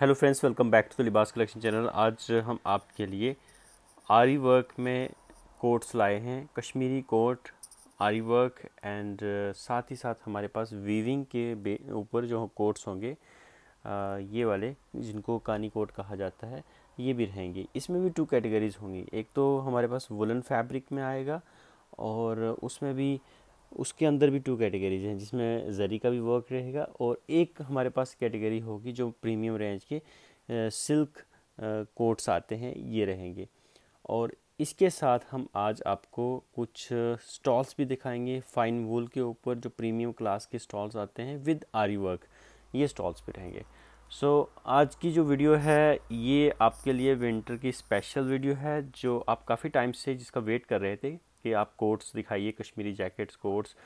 hello friends welcome back to the Libas collection channel आज हम आपके लिए आरी वर्क में कोट्स लाए हैं Kashmiri coat aari work and uh, साथ ही साथ हमारे पास वीविंग के ऊपर जो कोट्स होंगे uh, ये वाले जिनको कानी कोट कहा जाता है ये भी रहेंगे इसमें भी टू कैटेगरीज़ होंगी एक तो हमारे पास वुलन फैब्रिक में आएगा और उसमें भी उसके अंदर भी टू कैटेगरीज हैं जिसमें जरी का भी वर्क रहेगा और एक हमारे पास कैटेगरी होगी जो प्रीमियम रेंज के सिल्क कोट्स आते हैं ये रहेंगे और इसके साथ हम आज आपको कुछ स्टॉल्स भी दिखाएंगे फाइन वूल के ऊपर जो प्रीमियम क्लास के स्टॉल्स आते हैं विद आरी वर्क ये स्टॉल्स भी रहेंगे सो so, आज की जो वीडियो है ये आपके लिए विंटर की स्पेशल वीडियो है जो आप काफ़ी टाइम से जिसका वेट कर रहे थे के आप कोट्स दिखाइए कश्मीरी जैकेट्स कोट्स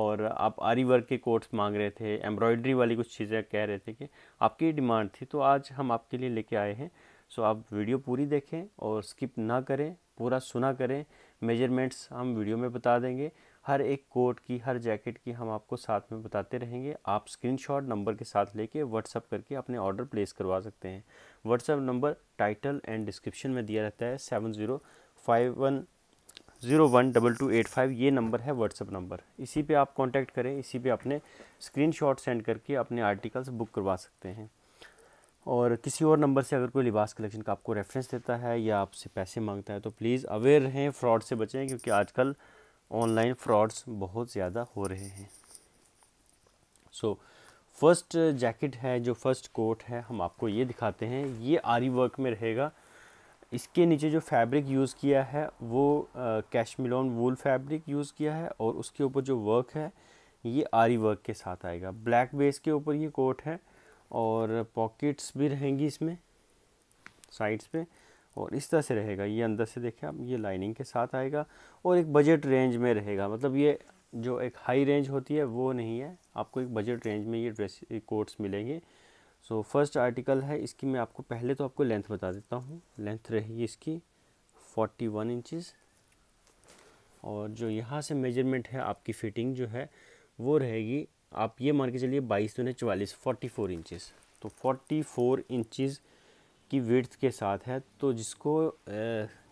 और आप आरी वर्क के कोट्स मांग रहे थे एम्ब्रॉयडरी वाली कुछ चीज़ें कह रहे थे कि आपकी डिमांड थी तो आज हम आपके लिए लेके आए हैं सो आप वीडियो पूरी देखें और स्किप ना करें पूरा सुना करें मेजरमेंट्स हम वीडियो में बता देंगे हर एक कोट की हर जैकेट की हम आपको साथ में बताते रहेंगे आप स्क्रीनशॉट नंबर के साथ लेके व्हाट्सअप करके अपने ऑर्डर प्लेस करवा सकते हैं WhatsApp number title and description में दिया रहता है seven zero five one zero one double two eight five ये नंबर है व्हाट्सअप नंबर इसी पे आप कांटेक्ट करें इसी पे अपने स्क्रीनशॉट सेंड करके अपने आर्टिकल्स बुक करवा सकते हैं और किसी और नंबर से अगर कोई लिबास कलेक्शन का आपको रेफरेंस देता है या आपसे पैसे मांगता है तो प्लीज़ अवेयर रहें फ्रॉड से बचें क्योंकि आजकल ऑनलाइन फ्रॉड्स बहुत ज़्यादा हो रहे हैं सो फर्स्ट जैकेट है जो फर्स्ट कोट है हम आपको ये दिखाते हैं ये आरी वर्क में रहेगा इसके नीचे जो फैब्रिक यूज़ किया है वो कैशमिलोन वूल फैब्रिक यूज़ किया है और उसके ऊपर जो वर्क है ये आरी वर्क के साथ आएगा ब्लैक बेस के ऊपर ये कोट है और पॉकेट्स भी रहेंगी इसमें साइड्स पे और इस तरह से रहेगा ये अंदर से देखें आप ये लाइनिंग के साथ आएगा और एक बजट रेंज में रहेगा मतलब ये जो एक हाई रेंज होती है वो नहीं है आपको एक बजट रेंज में ये ड्रेस कोट्स मिलेंगे सो फर्स्ट आर्टिकल है इसकी मैं आपको पहले तो आपको लेंथ बता देता हूँ लेंथ रहेगी इसकी फोर्टी वन इंचज़ और जो यहाँ से मेजरमेंट है आपकी फिटिंग जो है वो रहेगी आप ये मान के चलिए बाईस दोनों चवालीस फोर्टी फोर इंचज़ तो फोर्टी फोर इंचज़ की विड्थ के साथ है तो जिसको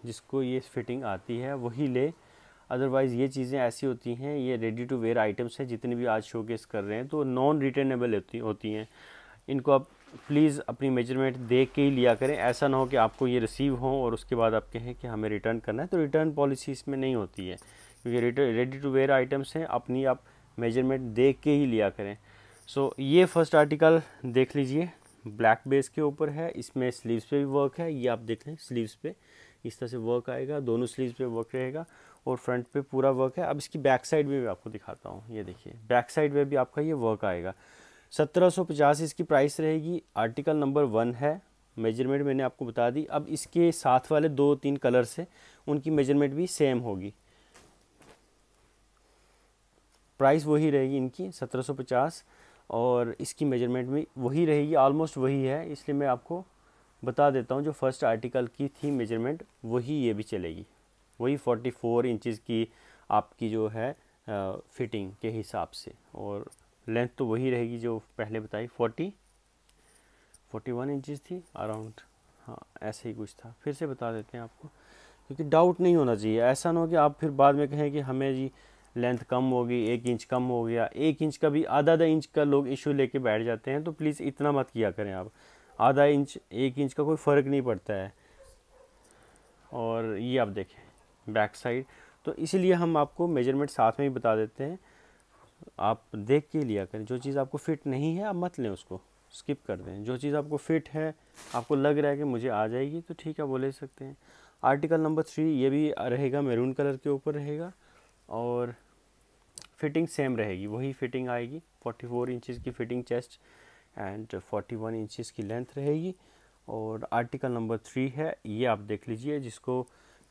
जिसको ये फिटिंग आती है वही ले अदरवाइज़ ये चीज़ें ऐसी होती हैं ये रेडी टू वेयर आइटम्स हैं जितने भी आज शोकेस कर रहे हैं तो नॉन रिटर्नेबल होती होती हैं इनको आप प्लीज़ अपनी मेजरमेंट देख के ही लिया करें ऐसा ना हो कि आपको ये रिसीव हो और उसके बाद आप कहें कि हमें रिटर्न करना है तो रिटर्न पॉलिसी इसमें नहीं होती है क्योंकि रेडी टू वेयर आइटम्स हैं अपनी आप मेजरमेंट देख के ही लिया करें सो so, ये फर्स्ट आर्टिकल देख लीजिए ब्लैक बेस के ऊपर है इसमें स्लीव्स पे भी वर्क है ये आप देख लें स्लीव्स पे इस तरह से वर्क आएगा दोनों स्लीव्स पे वर्क रहेगा और फ्रंट पे पूरा वर्क है अब इसकी बैक साइड में भी आपको दिखाता हूँ ये देखिए बैक साइड में भी आपका ये वर्क आएगा सत्रह सौ पचास इसकी प्राइस रहेगी आर्टिकल नंबर वन है मेजरमेंट मैंने आपको बता दी अब इसके साथ वाले दो तीन कलर्स हैं उनकी मेजरमेंट भी सेम होगी प्राइस वही रहेगी इनकी सत्रह सौ पचास और इसकी मेजरमेंट भी वही रहेगी ऑलमोस्ट वही है इसलिए मैं आपको बता देता हूँ जो फर्स्ट आर्टिकल की थी मेजरमेंट वही ये भी चलेगी वही फोर्टी फोर इंचज़ की आपकी जो है फिटिंग के हिसाब से और लेंथ तो वही रहेगी जो पहले बताई फोर्टी फोर्टी वन इंचज़ थी अराउंड हाँ ऐसे ही कुछ था फिर से बता देते हैं आपको क्योंकि डाउट नहीं होना चाहिए ऐसा ना हो कि आप फिर बाद में कहें कि हमें जी लेंथ कम होगी एक इंच कम हो गया एक इंच का भी आधा आधा इंच का लोग इशू लेके बैठ जाते हैं तो प्लीज़ इतना मत किया करें आप आधा इंच एक इंच का कोई फ़र्क नहीं पड़ता है और ये आप देखें बैक साइड तो इसीलिए हम आपको मेजरमेंट साथ में ही बता देते हैं आप देख के लिया करें जो चीज़ आपको फिट नहीं है आप मत लें उसको स्किप कर दें जो चीज़ आपको फिट है आपको लग रहा है कि मुझे आ जाएगी तो ठीक है वो ले सकते हैं आर्टिकल नंबर थ्री ये भी रहेगा मेरून कलर के ऊपर रहेगा और फिटिंग सेम रहेगी वही फिटिंग आएगी 44 फोर इंचज़ की fitting chest and 41 one inches की लेंथ रहेगी और आर्टिकल नंबर थ्री है ये आप देख लीजिए जिसको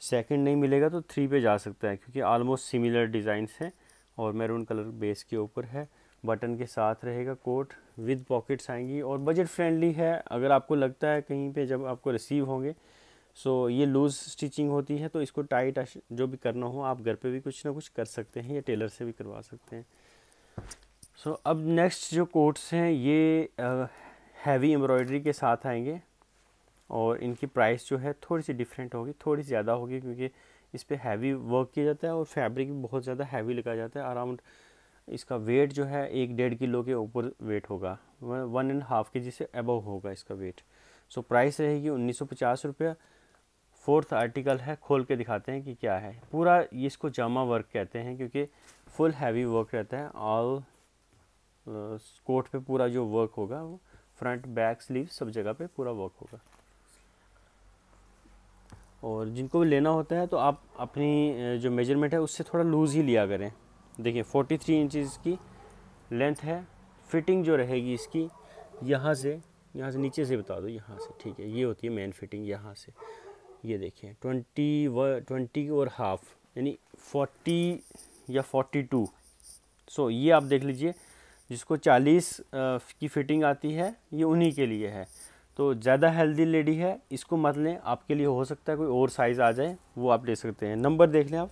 सेकंड नहीं मिलेगा तो थ्री पे जा सकता है क्योंकि आलमोस्ट सिमिलर डिज़ाइंस हैं और मैरून कलर बेस के ऊपर है बटन के साथ रहेगा कोट विद पॉकेट्स आएंगी और बजट फ्रेंडली है अगर आपको लगता है कहीं पे जब आपको रिसीव होंगे सो ये लूज़ स्टिचिंग होती है तो इसको टाइट जो भी करना हो आप घर पे भी कुछ ना कुछ कर सकते हैं या टेलर से भी करवा सकते हैं सो अब नेक्स्ट जो कोट्स हैं ये हैवी एम्ब्रॉयडरी के साथ आएंगे और इनकी प्राइस जो है थोड़ी सी डिफरेंट होगी थोड़ी सी ज़्यादा होगी क्योंकि इस पर हैवी वर्क किया जाता है और फैब्रिक भी बहुत ज़्यादा हैवी लगाया जाता है अराउंड इसका वेट जो है एक डेढ़ किलो के ऊपर वेट होगा वन एंड हाफ के जी से अबव होगा इसका वेट सो प्राइस रहेगी उन्नीस सौ पचास रुपया फोर्थ आर्टिकल है खोल के दिखाते हैं कि क्या है पूरा इसको जामा वर्क कहते हैं क्योंकि फुल हैवी वर्क रहता है ऑल कोट uh, पे पूरा जो वर्क होगा वो फ्रंट बैक स्लीव सब जगह पे पूरा वर्क होगा और जिनको भी लेना होता है तो आप अपनी जो मेजरमेंट है उससे थोड़ा लूज़ ही लिया करें देखिए 43 थ्री इंचज़ की लेंथ है फिटिंग जो रहेगी इसकी यहाँ से यहाँ से नीचे से बता दो यहाँ से ठीक है ये होती है मेन फिटिंग यहाँ से ये देखिए ट्वेंटी व ट्वेंटी और हाफ यानी फोर्टी या फोर्टी टू सो ये आप देख लीजिए जिसको चालीस की फ़िटिंग आती है ये उन्हीं के लिए है तो ज़्यादा हेल्दी लेडी है इसको मत लें आपके लिए हो सकता है कोई और साइज़ आ जाए वो आप ले सकते हैं नंबर देख लें आप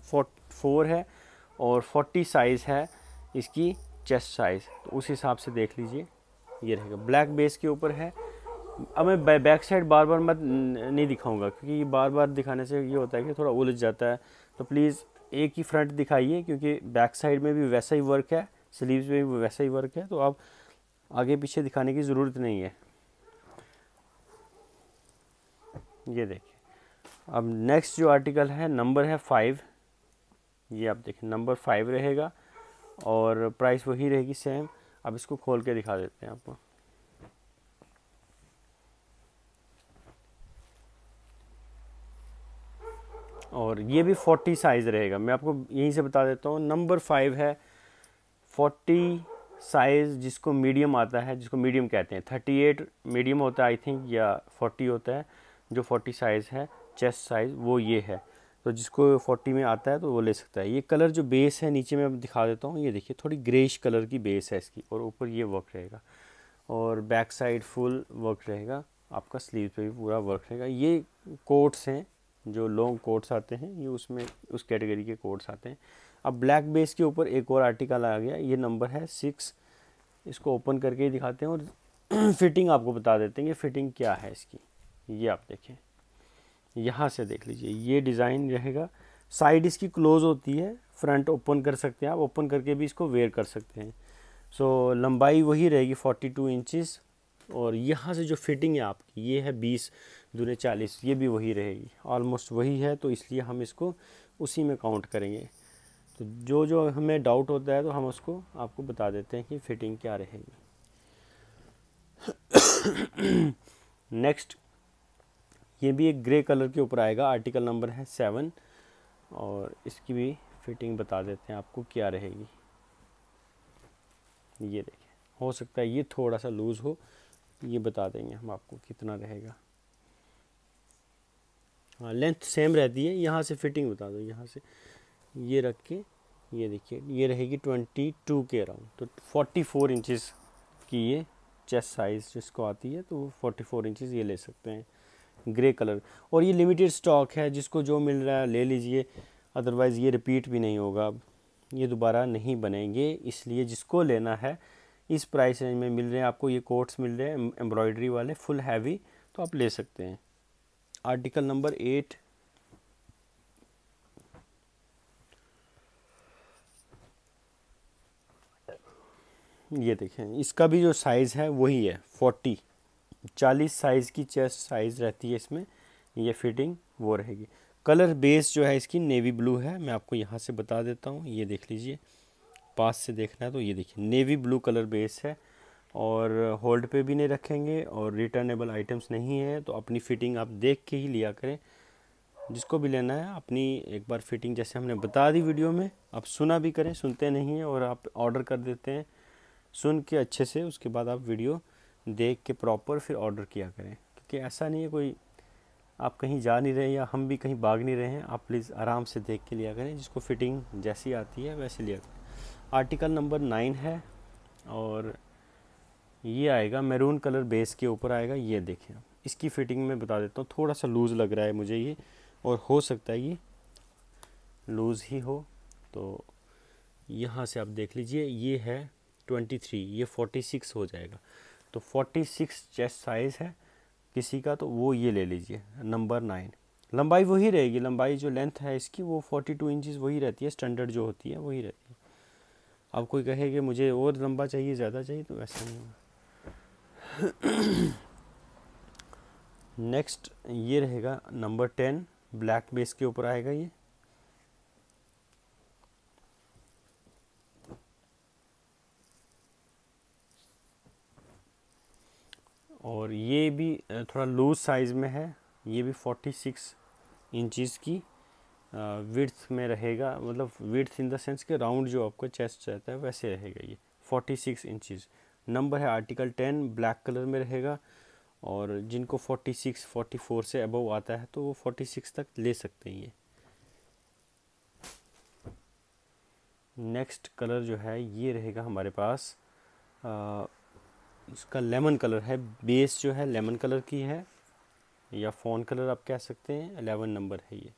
फोर है और फोर्टी साइज़ है इसकी चेस्ट साइज़ तो उस हिसाब से देख लीजिए ये रहेगा ब्लैक बेस के ऊपर है अब मैं बैक साइड बार बार मत नहीं दिखाऊंगा क्योंकि बार बार दिखाने से ये होता है कि थोड़ा उलझ जाता है तो प्लीज़ एक ही फ्रंट दिखाइए क्योंकि बैक साइड में भी वैसा ही वर्क है स्लीव्स में भी वैसा ही वर्क है तो आप आगे पीछे दिखाने की ज़रूरत नहीं है ये देखिए अब नेक्स्ट जो आर्टिकल है नंबर है फाइव ये आप देखें नंबर फाइव रहेगा और प्राइस वही रहेगी सेम अब इसको खोल के दिखा देते हैं आपको और ये भी फोर्टी साइज़ रहेगा मैं आपको यहीं से बता देता हूँ नंबर फाइव है फोर्टी साइज़ जिसको मीडियम आता है जिसको मीडियम कहते हैं थर्टी एट मीडियम होता है आई थिंक या फोर्टी होता है जो फोर्टी साइज़ है चेस्ट साइज़ वो ये है तो जिसको फोर्टी में आता है तो वो ले सकता है ये कलर जो बेस है नीचे मैं दिखा देता हूँ ये देखिए थोड़ी ग्रेश कलर की बेस है इसकी और ऊपर ये वर्क रहेगा और बैक साइड फुल वर्क रहेगा आपका स्लीव पे भी पूरा वर्क रहेगा ये कोट्स हैं जो लॉन्ग कोट्स आते हैं ये उसमें उस कैटेगरी के कोट्स आते हैं अब ब्लैक बेस के ऊपर एक और आर्टिकल आ गया ये नंबर है सिक्स इसको ओपन करके ही दिखाते हैं और फिटिंग आपको बता देते हैं कि फ़िटिंग क्या है इसकी ये आप देखें यहाँ से देख लीजिए ये डिज़ाइन रहेगा साइड इसकी क्लोज होती है फ्रंट ओपन कर सकते हैं आप ओपन करके भी इसको वेयर कर सकते हैं सो so, लंबाई वही रहेगी फोर्टी टू इंचज़ और यहाँ से जो फिटिंग है आपकी ये है बीस दूने चालीस ये भी वही रहेगी ऑलमोस्ट वही है तो इसलिए हम इसको उसी में काउंट करेंगे तो जो जो हमें डाउट होता है तो हम उसको आपको बता देते हैं कि फ़िटिंग क्या रहेगी नेक्स्ट ये भी एक ग्रे कलर के ऊपर आएगा आर्टिकल नंबर है सेवन और इसकी भी फिटिंग बता देते हैं आपको क्या रहेगी ये देखिए हो सकता है ये थोड़ा सा लूज़ हो ये बता देंगे हम आपको कितना रहेगा हाँ लेंथ सेम रहती है यहाँ से फिटिंग बता दो यहाँ से ये रख के ये देखिए ये रहेगी ट्वेंटी टू के अराउंड तो फोर्टी फोर इंचज़ की ये चेस्ट साइज़ जिसको आती है तो फोर्टी फोर इंचज़ ये ले सकते हैं ग्रे कलर और ये लिमिटेड स्टॉक है जिसको जो मिल रहा है ले लीजिए अदरवाइज़ ये रिपीट भी नहीं होगा अब ये दोबारा नहीं बनेंगे इसलिए जिसको लेना है इस प्राइस रेंज में मिल रहे हैं आपको ये कोट्स मिल रहे हैं एम्ब्रॉयडरी वाले फुल हैवी तो आप ले सकते हैं आर्टिकल नंबर एट ये देखें इसका भी जो साइज़ है वही है फोर्टी चालीस साइज़ की चेस्ट साइज़ रहती है इसमें ये फिटिंग वो रहेगी कलर बेस जो है इसकी नेवी ब्लू है मैं आपको यहाँ से बता देता हूँ ये देख लीजिए पास से देखना है तो ये देखिए नेवी ब्लू कलर बेस है और होल्ड पे भी नहीं रखेंगे और रिटर्नेबल आइटम्स नहीं है तो अपनी फ़िटिंग आप देख के ही लिया करें जिसको भी लेना है अपनी एक बार फिटिंग जैसे हमने बता दी वीडियो में आप सुना भी करें सुनते नहीं हैं और आप ऑर्डर कर देते हैं सुन के अच्छे से उसके बाद आप वीडियो देख के प्रॉपर फिर ऑर्डर किया करें क्योंकि ऐसा नहीं है कोई आप कहीं जा नहीं रहे या हम भी कहीं भाग नहीं रहे हैं आप प्लीज़ आराम से देख के लिया करें जिसको फिटिंग जैसी आती है वैसे लिया करें आर्टिकल नंबर नाइन है और ये आएगा मैरून कलर बेस के ऊपर आएगा ये देखें आप इसकी फ़िटिंग में बता देता हूँ थोड़ा सा लूज़ लग रहा है मुझे ये और हो सकता है ये लूज़ ही हो तो यहाँ से आप देख लीजिए ये है ट्वेंटी थ्री ये फोर्टी सिक्स हो जाएगा तो 46 चेस्ट साइज़ है किसी का तो वो ये ले लीजिए नंबर नाइन लंबाई वही रहेगी लंबाई जो लेंथ है इसकी वो 42 टू इंचज़ वही रहती है स्टैंडर्ड जो होती है वही रहती है अब कोई कहे कि मुझे और लंबा चाहिए ज़्यादा चाहिए तो ऐसा नहीं होगा नेक्स्ट ये रहेगा नंबर टेन ब्लैक बेस के ऊपर आएगा ये और ये भी थोड़ा लूज साइज़ में है ये भी 46 इंचज़ की विड्थ में रहेगा मतलब विर्थ इन देंस कि राउंड जो आपका चेस्ट रहता है वैसे रहेगा ये 46 इंचज़ नंबर है आर्टिकल 10 ब्लैक कलर में रहेगा और जिनको 46 44 से अबव आता है तो वो 46 तक ले सकते हैं ये नेक्स्ट कलर जो है ये रहेगा हमारे पास उसका लेमन कलर है बेस जो है लेमन कलर की है या फोन कलर आप कह सकते हैं अलेवन नंबर है ये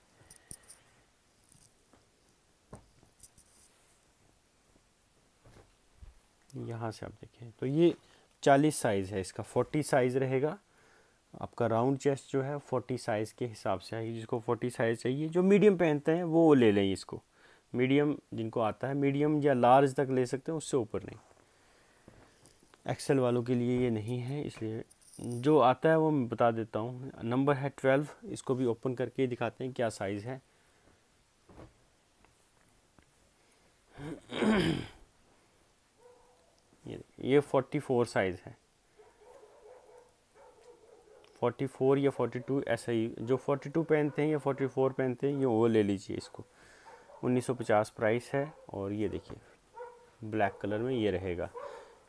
यहाँ से आप देखें तो ये चालीस साइज़ है इसका फोर्टी साइज़ रहेगा आपका राउंड चेस्ट जो है फोर्टी साइज़ के हिसाब से आएगी जिसको फोर्टी साइज़ चाहिए जो मीडियम पहनते हैं वो ले लें इसको मीडियम जिनको आता है मीडियम या लार्ज तक ले सकते हैं उससे ऊपर नहीं एक्सेल वालों के लिए ये नहीं है इसलिए जो आता है वो मैं बता देता हूँ नंबर है ट्वेल्व इसको भी ओपन करके दिखाते हैं क्या साइज़ है ये ये फोर्टी फोर साइज़ है फोर्टी फोर या फोर्टी टू ऐसा ही जो फोर्टी टू पहनते हैं या फोर्टी फोर पहनते हैं ये वो ले लीजिए इसको उन्नीस सौ पचास प्राइस है और ये देखिए ब्लैक कलर में ये रहेगा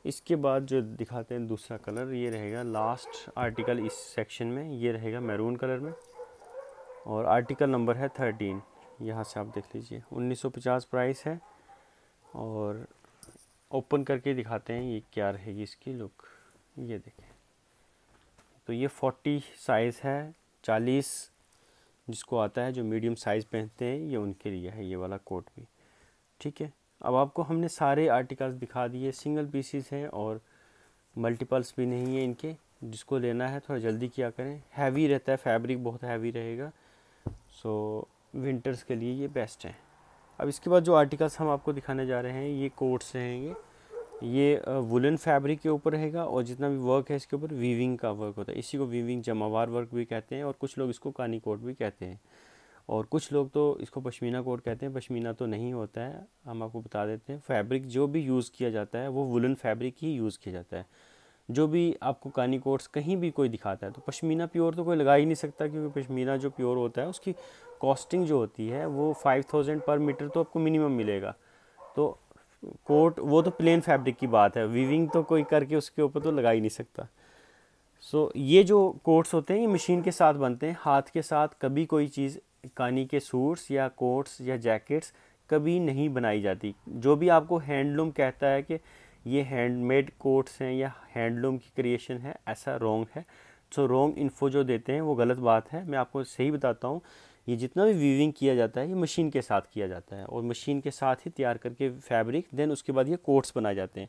इसके बाद जो दिखाते हैं दूसरा कलर ये रहेगा लास्ट आर्टिकल इस सेक्शन में ये रहेगा मैरून कलर में और आर्टिकल नंबर है थर्टीन यहाँ से आप देख लीजिए 1950 प्राइस है और ओपन करके दिखाते हैं ये क्या रहेगी इसकी लुक ये देखें तो ये 40 साइज़ है 40 जिसको आता है जो मीडियम साइज़ पहनते हैं ये उनके लिए है ये वाला कोट भी ठीक है अब आपको हमने सारे आर्टिकल्स दिखा दिए सिंगल पीसीस हैं और मल्टीपल्स भी नहीं है इनके जिसको लेना है थोड़ा जल्दी किया करें हैवी रहता है फैब्रिक बहुत हैवी रहेगा सो विंटर्स के लिए ये बेस्ट है अब इसके बाद जो आर्टिकल्स हम आपको दिखाने जा रहे हैं ये कोट्स रहेंगे ये वुलन फैब्रिक के ऊपर रहेगा और जितना भी वर्क है इसके ऊपर वीविंग का वर्क होता है इसी को वीविंग जमावार वर्क भी कहते हैं और कुछ लोग इसको कानी कोट भी कहते हैं और कुछ लोग तो इसको पशमीना कोट कहते हैं पशमीना तो नहीं होता है हम आपको बता देते हैं फैब्रिक जो भी यूज़ किया जाता है वो वुलन फैब्रिक ही यूज़ किया जाता है जो भी आपको कानी कोट्स कहीं भी कोई दिखाता है तो पशमीना प्योर तो कोई लगा ही नहीं सकता क्योंकि पशमीना जो प्योर होता है उसकी कॉस्टिंग जो होती है वो फाइव थाउजेंड पर मीटर तो आपको मिनिमम मिलेगा तो कोट वो तो प्लेन फैब्रिक की बात है वीविंग तो कोई करके उसके ऊपर तो लगा ही नहीं सकता सो so, ये जो कोट्स होते हैं ये मशीन के साथ बनते हैं हाथ के साथ कभी कोई चीज़ कानी के सूट्स या कोट्स या जैकेट्स कभी नहीं बनाई जाती जो भी आपको हैंडलूम कहता है कि ये हैंडमेड कोट्स हैं या हैंडलूम की क्रिएशन है ऐसा रॉन्ग है सो रॉन्ग इन्फो जो देते हैं वो गलत बात है मैं आपको सही बताता हूँ ये जितना भी वीविंग किया जाता है ये मशीन के साथ किया जाता है और मशीन के साथ ही तैयार करके फैब्रिक देन उसके बाद ये कोट्स बनाए जाते हैं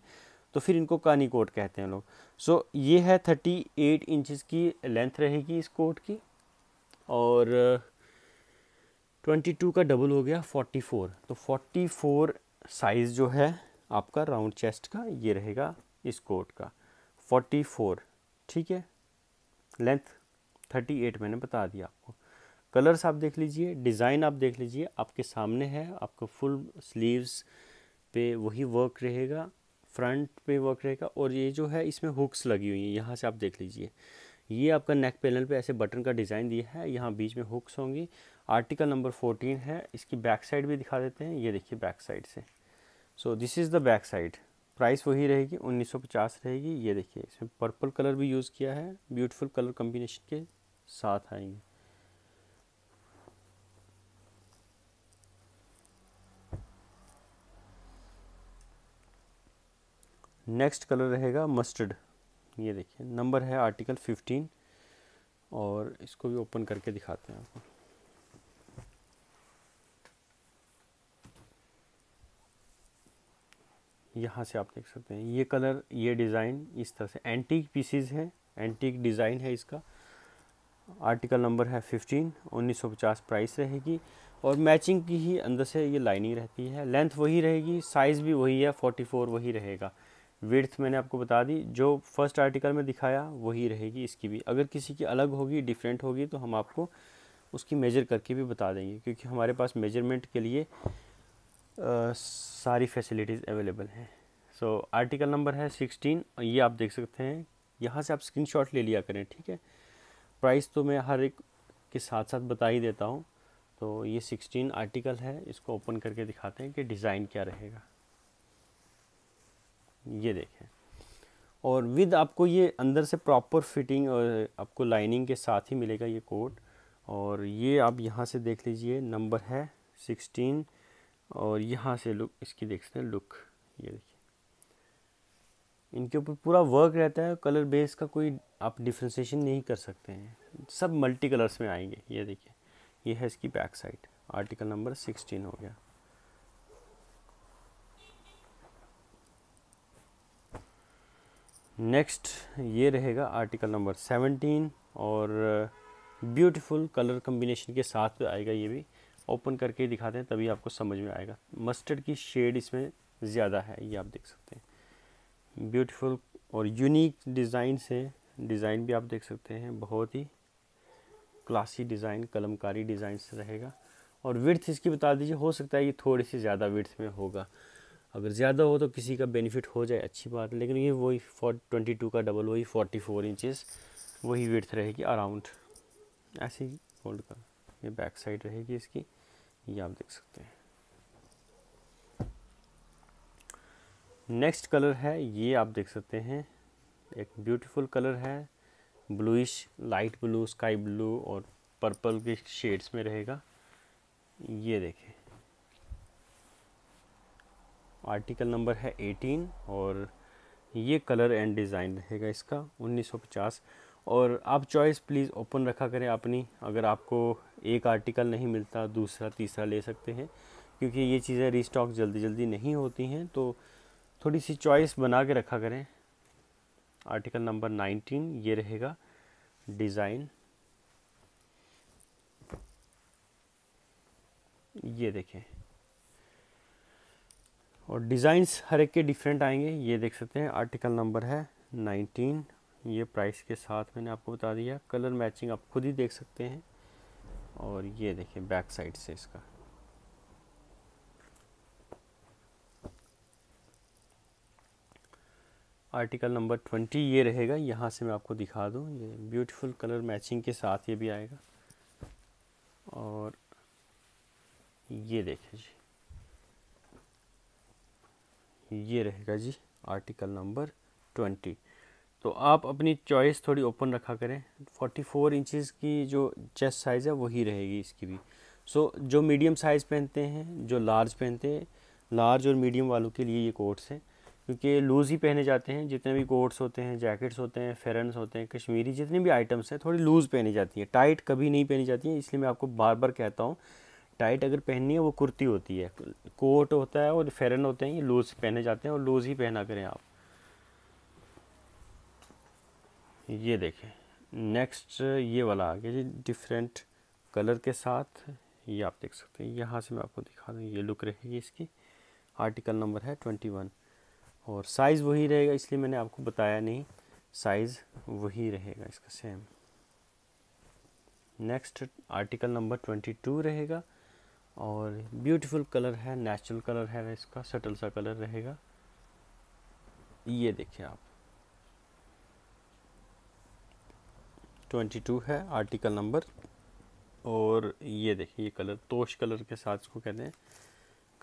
तो फिर इनको कानी कोट कहते हैं लोग सो so, ये है थर्टी एट इंचज़ की लेंथ रहेगी इस कोट की और ट्वेंटी टू का डबल हो गया फोर्टी फोर तो फोर्टी फोर साइज़ जो है आपका राउंड चेस्ट का ये रहेगा इस कोट का फोर्टी फोर ठीक है लेंथ थर्टी एट मैंने बता दिया आपको कलर्स आप देख लीजिए डिज़ाइन आप देख लीजिए आपके सामने है आपको फुल स्लीव्स पे वही वर्क रहेगा फ्रंट पे वर्क रहेगा और ये जो है इसमें हुक्स लगी हुई हैं यहाँ से आप देख लीजिए ये आपका नेक पैनल पे ऐसे बटन का डिज़ाइन दिया है यहाँ बीच में हुक्स होंगी आर्टिकल नंबर 14 है इसकी बैक साइड भी दिखा देते हैं ये देखिए बैक साइड से so this is the back side price वही रहेगी 1950 रहेगी ये देखिए इसमें पर्पल कलर भी यूज़ किया है ब्यूटीफुल कलर कम्बिनेशन के साथ आएंगे नेक्स्ट कलर रहेगा मस्टर्ड ये देखिए नंबर है आर्टिकल 15 और इसको भी ओपन करके दिखाते हैं आपको यहाँ से आप देख सकते हैं ये कलर ये डिज़ाइन इस तरह से एंटीक पीसीज है एंटीक डिज़ाइन है इसका आर्टिकल नंबर है फिफ्टीन उन्नीस सौ पचास प्राइस रहेगी और मैचिंग की ही अंदर से ये लाइनिंग रहती है लेंथ वही रहेगी साइज़ भी वही है फोर्टी फोर वही रहेगा विर्थ मैंने आपको बता दी जो फर्स्ट आर्टिकल में दिखाया वही रहेगी इसकी भी अगर किसी की अलग होगी डिफरेंट होगी तो हम आपको उसकी मेजर करके भी बता देंगे क्योंकि हमारे पास मेजरमेंट के लिए सारी फैसिलिटीज़ अवेलेबल हैं सो आर्टिकल नंबर है सिक्सटीन ये आप देख सकते हैं यहाँ से आप स्क्रीनशॉट ले लिया करें ठीक है प्राइस तो मैं हर एक के साथ साथ बता ही देता हूँ तो ये सिक्सटीन आर्टिकल है इसको ओपन करके दिखाते हैं कि डिज़ाइन क्या रहेगा ये देखें और विद आपको ये अंदर से प्रॉपर फिटिंग और आपको लाइनिंग के साथ ही मिलेगा ये कोट और ये आप यहाँ से देख लीजिए नंबर है सिक्सटीन और यहाँ से लुक इसकी देख सकते हैं लुक ये देखिए इनके ऊपर पूरा वर्क रहता है कलर बेस का कोई आप डिफ्रेंसीशन नहीं कर सकते हैं सब मल्टी कलर्स में आएंगे ये देखिए ये है इसकी back side article number sixteen हो गया नेक्स्ट ये रहेगा आर्टिकल नंबर सेवनटीन और ब्यूटीफुल कलर कम्बिनेशन के साथ आएगा ये भी ओपन करके ही दिखाते हैं तभी आपको समझ में आएगा मस्टर्ड की शेड इसमें ज़्यादा है ये आप देख सकते हैं ब्यूटीफुल और यूनिक डिज़ाइन से डिज़ाइन भी आप देख सकते हैं बहुत ही क्लासी डिज़ाइन कलमकारी डिज़ाइन से रहेगा और विर्थ इसकी बता दीजिए हो सकता है कि थोड़ी सी ज़्यादा विर्थ में होगा अगर ज़्यादा हो तो किसी का बेनिफिट हो जाए अच्छी बात लेकिन ये वही फोर ट्वेंटी टू का डबल वही फोर्टी फोर इंचज़ वही विर्थ रहेगी अराउंड ऐसे ही होल्ड का ये बैक साइड रहेगी इसकी ये आप देख सकते हैं नेक्स्ट कलर है ये आप देख सकते हैं एक ब्यूटीफुल कलर है bluish light blue sky blue और पर्पल के शेड्स में रहेगा ये देखें आर्टिकल नंबर है 18 और ये कलर एंड डिज़ाइन रहेगा इसका 1950 और आप चॉइस प्लीज़ ओपन रखा करें अपनी अगर आपको एक आर्टिकल नहीं मिलता दूसरा तीसरा ले सकते हैं क्योंकि ये चीज़ें रिस्टॉक जल्दी जल्दी नहीं होती हैं तो थोड़ी सी चॉइस बना के रखा करें आर्टिकल नंबर नाइनटीन ये रहेगा डिज़ाइन ये देखें और डिज़ाइंस हर एक के डिफरेंट आएंगे ये देख सकते हैं आर्टिकल नंबर है नाइनटीन ये प्राइस के साथ मैंने आपको बता दिया कलर मैचिंग आप खुद ही देख सकते हैं और ये देखिए बैक साइड से इसका आर्टिकल नंबर ट्वेंटी ये रहेगा यहाँ से मैं आपको दिखा दूँ ये ब्यूटीफुल कलर मैचिंग के साथ ये भी आएगा और ये देखिए जी ये रहेगा जी आर्टिकल नंबर ट्वेंटी तो आप अपनी चॉइस थोड़ी ओपन रखा करें 44 फोर इंचज़ की जो चेस्ट साइज़ है वही रहेगी इसकी भी सो so, जो मीडियम साइज़ पहनते हैं जो लार्ज पहनते हैं लार्ज और मीडियम वालों के लिए ये कोट्स हैं क्योंकि लूज़ ही पहने जाते हैं जितने भी कोट्स होते हैं जैकेट्स होते हैं फेरन्स होते हैं कश्मीरी जितनी भी आइटम्स हैं थोड़ी लूज़ पहनी जाती है टाइट कभी नहीं पहनी जाती है इसलिए मैं आपको बार बार कहता हूँ टाइट अगर पहननी है वो कुर्ती होती है कोट होता है और फेरन होते हैं ये लूज़ पहने जाते हैं और लूज़ ही पहना करें आप ये देखें नेक्स्ट ये वाला आ गया जी डिफरेंट कलर के साथ ये आप देख सकते हैं यहाँ से मैं आपको दिखा दूँ ये लुक रहेगी इसकी आर्टिकल नंबर है ट्वेंटी वन और साइज़ वही रहेगा इसलिए मैंने आपको बताया नहीं साइज़ वही रहेगा इसका same next article number twenty two रहेगा और ब्यूटीफुल कलर है नेचुरल कलर है इसका सटल सा कलर रहेगा ये देखिए आप ट्वेंटी टू है आर्टिकल नंबर और ये देखिए ये कलर तोश कलर के साथ इसको कहते हैं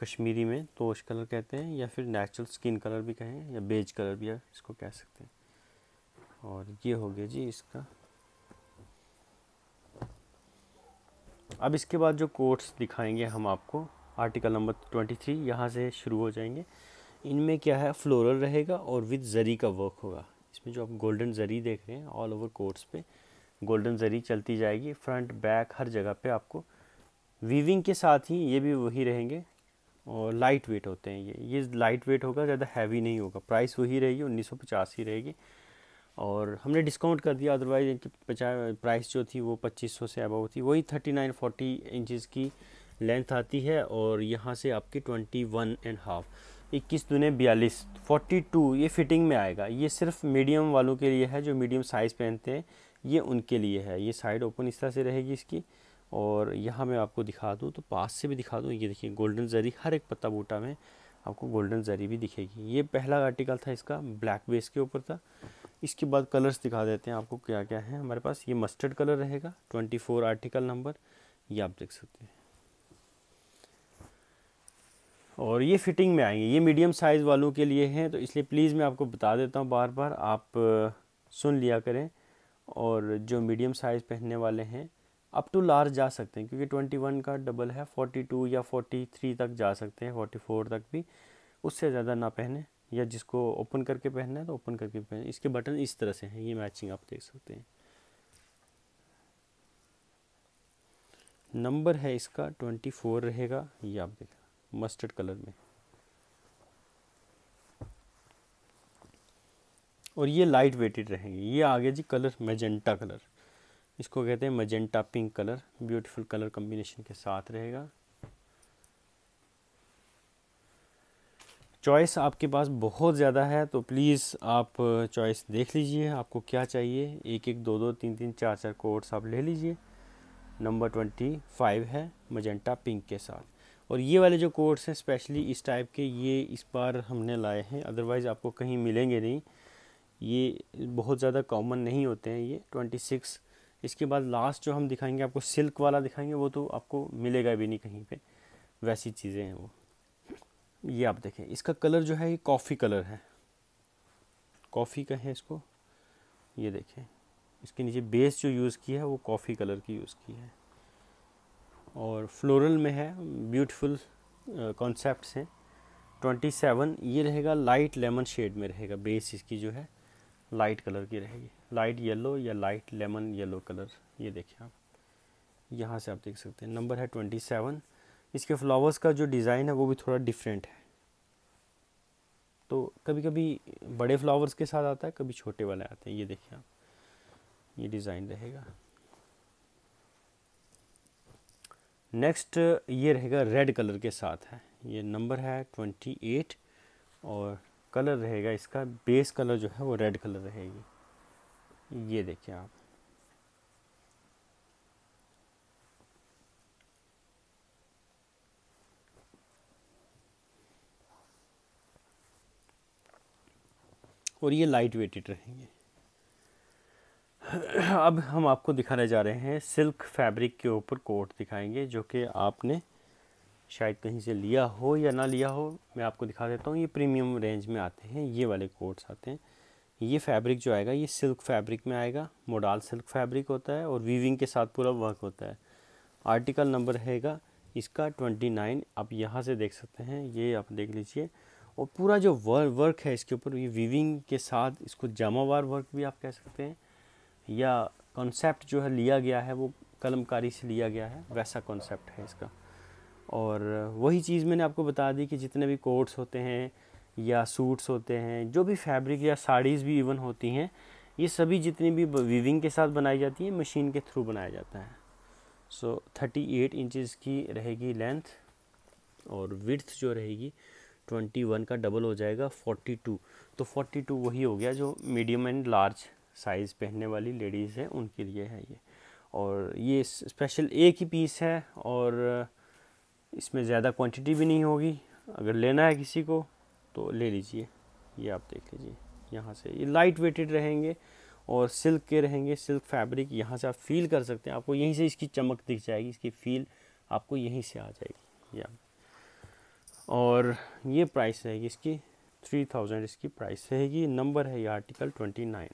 कश्मीरी में तोश कलर कहते हैं या फिर नेचुरल स्किन कलर भी कहें या बेज कलर भी है इसको कह सकते हैं और ये हो गया जी इसका अब इसके बाद जो कोट्स दिखाएंगे हम आपको आर्टिकल नंबर ट्वेंटी थ्री यहाँ से शुरू हो जाएंगे इनमें क्या है फ्लोरल रहेगा और विद जरी का वर्क होगा इसमें जो आप गोल्डन जरी देख रहे हैं ऑल ओवर कोर्ट्स पर गोल्डन जरी चलती जाएगी फ्रंट बैक हर जगह पे आपको वीविंग के साथ ही ये भी वही रहेंगे और लाइट वेट होते हैं ये ये लाइट वेट होगा ज़्यादा हैवी नहीं होगा प्राइस वही रहेगी उन्नीस सौ पचास ही रहेगी और हमने डिस्काउंट कर दिया अदरवाइज़ इनकी प्राइस जो थी वो पच्चीस सौ से अबव थी वही थर्टी नाइन फोर्टी इंचज़ की लेंथ आती है और यहाँ से आपकी ट्वेंटी वन एंड हाफ इक्कीस दूने बयालीस फोर्टी टू ये फिटिंग में आएगा ये सिर्फ मीडियम वालों के लिए है जो मीडियम साइज़ पहनते हैं ये उनके लिए है ये साइड ओपन इस तरह से रहेगी इसकी और यहाँ मैं आपको दिखा दूँ तो पास से भी दिखा दूँ ये देखिए गोल्डन जरी हर एक पत्ता बूटा में आपको गोल्डन जरी भी दिखेगी ये पहला आर्टिकल था इसका ब्लैक बेस के ऊपर था इसके बाद कलर्स दिखा देते हैं आपको क्या क्या है हमारे पास ये मस्टर्ड कलर रहेगा ट्वेंटी फोर आर्टिकल नंबर ये आप देख सकते हैं और ये फिटिंग में आएंगे ये मीडियम साइज़ वालों के लिए हैं तो इसलिए प्लीज़ मैं आपको बता देता हूँ बार बार आप सुन लिया करें और जो मीडियम साइज़ पहनने वाले हैं अप टू लार्ज जा सकते हैं क्योंकि ट्वेंटी वन का डबल है फोर्टी टू या फोर्टी थ्री तक जा सकते हैं फोर्टी फोर तक भी उससे ज़्यादा ना पहने या जिसको ओपन करके पहनना है तो ओपन करके पहने इसके बटन इस तरह से हैं ये मैचिंग आप देख सकते हैं नंबर है इसका ट्वेंटी फोर रहेगा ये आप देखें मस्टर्ड कलर में और ये लाइट वेटेड रहेंगे ये आ गया जी कलर मजेंटा कलर इसको कहते हैं magenta pink colour beautiful colour combination के साथ रहेगा चॉइस आपके पास बहुत ज़्यादा है तो प्लीज़ आप चॉइस देख लीजिए आपको क्या चाहिए एक एक दो दो तीन तीन चार चार कोड्स आप ले लीजिए नंबर ट्वेंटी फाइव है मजेंटा पिंक के साथ और ये वाले जो कोड्स हैं स्पेशली इस टाइप के ये इस बार हमने लाए हैं अदरवाइज़ आपको कहीं मिलेंगे नहीं ये बहुत ज़्यादा कॉमन नहीं होते हैं ये ट्वेंटी सिक्स इसके बाद लास्ट जो हम दिखाएंगे आपको सिल्क वाला दिखाएंगे वो तो आपको मिलेगा भी नहीं कहीं पे वैसी चीज़ें हैं वो ये आप देखें इसका कलर जो है ये कॉफ़ी कलर है कॉफ़ी का है इसको ये देखें इसके नीचे बेस जो यूज़ की है वो कॉफ़ी कलर की यूज़ की है और फ्लोरल में है ब्यूटिफुल कॉन्सेप्ट हैं ट्वेंटी सेवन ये रहेगा लाइट लेमन शेड में रहेगा बेस इसकी जो है लाइट कलर की रहेगी लाइट येलो या लाइट लेमन येलो कलर ये देखिए आप यहाँ से आप देख सकते हैं नंबर है ट्वेंटी सेवन इसके फ्लावर्स का जो डिज़ाइन है वो भी थोड़ा डिफरेंट है तो कभी कभी बड़े फ्लावर्स के साथ आता है कभी छोटे वाले आते हैं ये देखिए आप ये डिज़ाइन रहेगा नेक्स्ट ये रहेगा रेड कलर के साथ है ये नंबर है ट्वेंटी एट और कलर रहेगा इसका बेस कलर जो है वो रेड कलर रहेगी ये देखिए आप और ये लाइट वेटेड रहेंगे अब हम आपको दिखाने जा रहे हैं सिल्क फैब्रिक के ऊपर कोट दिखाएंगे जो कि आपने शायद कहीं से लिया हो या ना लिया हो मैं आपको दिखा देता हूँ ये प्रीमियम रेंज में आते हैं ये वाले कोट्स आते हैं ये फैब्रिक जो आएगा ये सिल्क फैब्रिक में आएगा मोडाल सिल्क फैब्रिक होता है और वीविंग के साथ पूरा वर्क होता है आर्टिकल नंबर रहेगा इसका ट्वेंटी नाइन आप यहाँ से देख सकते हैं ये आप देख लीजिए और पूरा जो वर्क वर्क है इसके ऊपर ये वीविंग के साथ इसको जामावार वर्क भी आप कह सकते हैं या कॉन्सेप्ट जो है लिया गया है वो कलमकारी से लिया गया है वैसा कॉन्सेप्ट है इसका और वही चीज़ मैंने आपको बता दी कि जितने भी कोट्स होते हैं या सूट्स होते हैं जो भी फैब्रिक या साड़ीज़ भी इवन होती हैं ये सभी जितनी भी वीविंग के साथ बनाई जाती है मशीन के थ्रू बनाया जाता है सो थर्टी एट इंचज़ की रहेगी लेंथ और विड्थ जो रहेगी ट्वेंटी वन का डबल हो जाएगा फोर्टी टू तो फोर्टी टू वही हो गया जो मीडियम एंड लार्ज साइज़ पहनने वाली लेडीज़ हैं उनके लिए है ये और ये स्पेशल एक ही पीस है और इसमें ज़्यादा क्वांटिटी भी नहीं होगी अगर लेना है किसी को तो ले लीजिए ये आप देख लीजिए यहाँ से ये लाइट वेटेड रहेंगे और सिल्क के रहेंगे सिल्क फैब्रिक यहाँ से आप फील कर सकते हैं आपको यहीं से इसकी चमक दिख जाएगी इसकी फील आपको यहीं से आ जाएगी या और ये प्राइस रहेगी इसकी थ्री थाउजेंड इसकी प्राइस रहेगी नंबर है ये आर्टिकल ट्वेंटी नाइन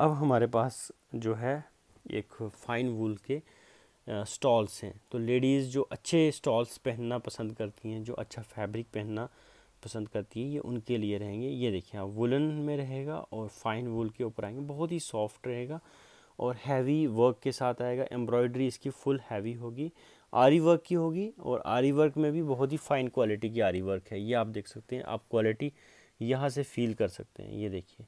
अब हमारे पास जो है एक फ़ाइन वूल के स्टॉल्स हैं तो लेडीज़ जो अच्छे स्टॉल्स पहनना पसंद करती हैं जो अच्छा फैब्रिक पहनना पसंद करती है ये उनके लिए रहेंगे ये देखिए आप वुलन में रहेगा और फाइन वूल के ऊपर आएंगे बहुत ही सॉफ्ट रहेगा और हैवी वर्क के साथ आएगा एम्ब्रॉयडरी इसकी फुल हैवी होगी आरी वर्क की होगी और आरी वर्क में भी बहुत ही फ़ाइन क्वालिटी की आरी वर्क है ये आप देख सकते हैं आप क्वालिटी यहाँ से फील कर सकते हैं ये देखिए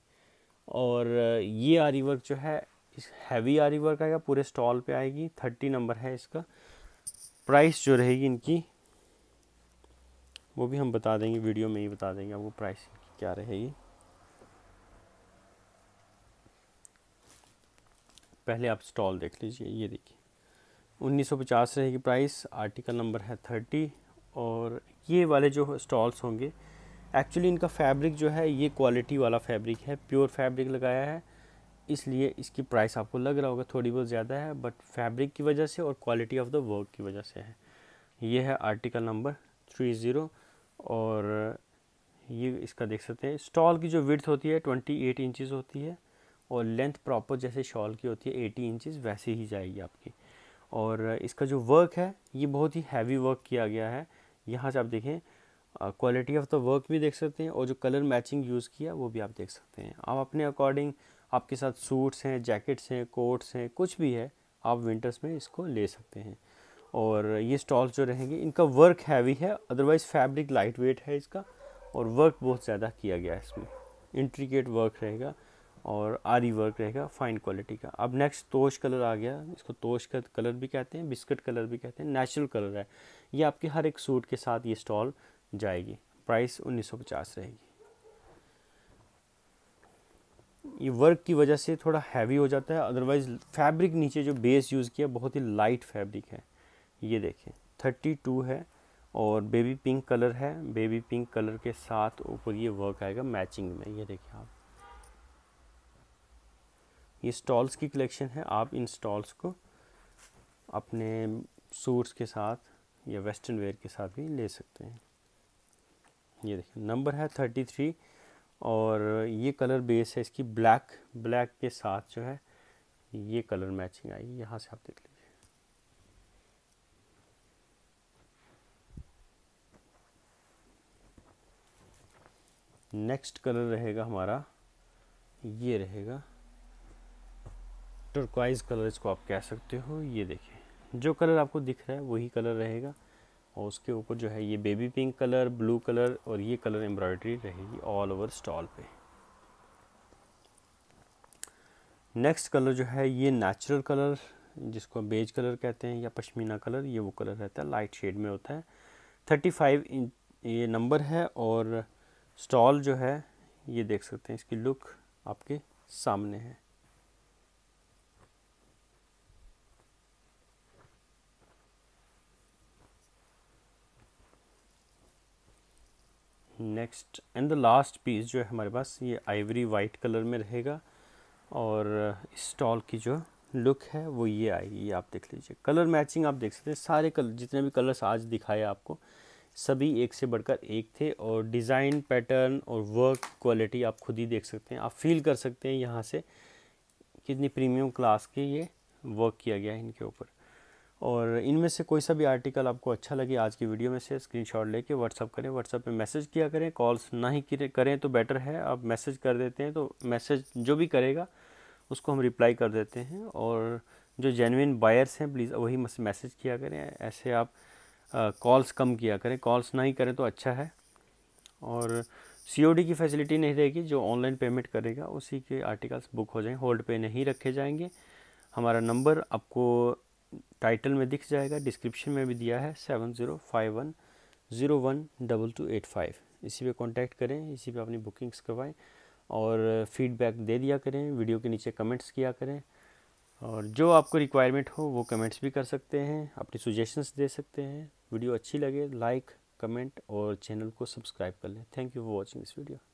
और ये आरी वर्क जो है इस हैवी आरी वर्क आएगा पूरे स्टॉल पे आएगी थर्टी नंबर है इसका प्राइस जो रहेगी इनकी वो भी हम बता देंगे वीडियो में ही बता देंगे आपको प्राइस क्या रहेगी पहले आप स्टॉल देख लीजिए ये देखिए 1950 रहेगी प्राइस आर्टिकल नंबर है 30 और ये वाले जो स्टॉल्स होंगे एक्चुअली इनका फैब्रिक जो है ये क्वालिटी वाला फैब्रिक है प्योर फैब्रिक लगाया है इसलिए इसकी प्राइस आपको लग रहा होगा थोड़ी बहुत ज़्यादा है बट फैब्रिक की वजह से और क्वालिटी ऑफ द वर्क की वजह से है ये है आर्टिकल नंबर थ्री ज़ीरो और ये इसका देख सकते हैं स्टॉल की जो विर्थ होती है ट्वेंटी एट इंचज़ होती है और लेंथ प्रॉपर जैसे शॉल की होती है एटी इंचज़ वैसे ही जाएगी आपकी और इसका जो वर्क है ये बहुत ही हैवी वर्क किया गया है यहाँ से आप देखें क्वालिटी ऑफ द वर्क भी देख सकते हैं और जो कलर मैचिंग यूज़ किया वो भी आप देख सकते हैं आप अपने अकॉर्डिंग आपके साथ सूट्स हैं जैकेट्स हैं कोट्स हैं कुछ भी है आप विंटर्स में इसको ले सकते हैं और ये स्टॉल्स जो रहेंगे इनका वर्क हैवी है अदरवाइज़ फैब्रिक लाइट वेट है इसका और वर्क बहुत ज़्यादा किया गया है इसमें इंट्रीकेट वर्क रहेगा और आरी वर्क रहेगा फाइन क्वालिटी का अब नेक्स्ट तोश कलर आ गया इसको तोश का कलर भी कहते हैं बिस्किट कलर भी कहते हैं नेचुरल कलर है ये आपके हर एक सूट के साथ ये स्टॉल जाएगी प्राइस 1950 रहेगी ये वर्क की वजह से थोड़ा हैवी हो जाता है अदरवाइज फैब्रिक नीचे जो बेस यूज़ किया बहुत ही लाइट फैब्रिक है ये देखें 32 है और बेबी पिंक कलर है बेबी पिंक कलर के साथ ऊपर ये वर्क आएगा मैचिंग में ये देखें आप ये स्टॉल्स की कलेक्शन है आप इन स्टॉल्स को अपने सूट्स के साथ या वेस्टर्न वेयर के साथ भी ले सकते हैं ये देखिए नंबर है थर्टी थ्री और ये कलर बेस है इसकी ब्लैक ब्लैक के साथ जो है ये कलर मैचिंग आई यहाँ से आप देख लीजिए नेक्स्ट कलर रहेगा हमारा ये रहेगा टर्कवाइज कलर इसको आप कह सकते हो ये देखिए जो कलर आपको दिख रहा है वही कलर रहेगा और उसके ऊपर जो है ये baby pink colour blue colour और ये कलर एम्ब्रॉयडरी रहेगी ऑल ओवर स्टॉल पे नेक्स्ट कलर जो है ये नेचुरल कलर जिसको बेज कलर कहते हैं या पश्मीना कलर ये वो कलर रहता है लाइट शेड में होता है थर्टी फाइव ये नंबर है और स्टॉल जो है ये देख सकते हैं इसकी लुक आपके सामने है next and the last piece जो है हमारे पास ये आइवरी वाइट कलर में रहेगा और uh, इस स्टॉल की जो लुक है वो ये आएगी ये आप देख लीजिए कलर मैचिंग आप देख सकते हैं सारे कलर जितने भी कलर्स आज दिखाए आपको सभी एक से बढ़कर एक थे और डिज़ाइन पैटर्न और वर्क क्वालिटी आप खुद ही देख सकते हैं आप फील कर सकते हैं यहाँ से कितनी प्रीमियम क्लास के ये वर्क किया गया है इनके ऊपर और इनमें से कोई सा भी आर्टिकल आपको अच्छा लगे आज की वीडियो में से स्क्रीनशॉट लेके व्हाट्सअप करें व्हाट्सअप पे मैसेज किया करें कॉल्स ना ही करें तो बेटर है आप मैसेज कर देते हैं तो मैसेज जो भी करेगा उसको हम रिप्लाई कर देते हैं और जो जेनविन बायर्स हैं प्लीज़ वही मैसेज किया करें ऐसे आप कॉल्स कम किया करें कॉल्स ना ही करें तो अच्छा है और सी की फैसिलिटी नहीं रहेगी जो ऑनलाइन पेमेंट करेगा उसी के आर्टिकल्स बुक हो जाएंगे होल्ड पे नहीं रखे जाएंगे हमारा नंबर आपको टाइटल में दिख जाएगा डिस्क्रिप्शन में भी दिया है seven zero five one zero one double two eight five इसी पे कांटेक्ट करें इसी पे अपनी बुकिंग्स करवाएं और फीडबैक दे दिया करें वीडियो के नीचे कमेंट्स किया करें और जो आपको रिक्वायरमेंट हो वो कमेंट्स भी कर सकते हैं अपनी सुजेशंस दे सकते हैं वीडियो अच्छी लगे लाइक कमेंट और चैनल को सब्सक्राइब कर लें thank you for watching this video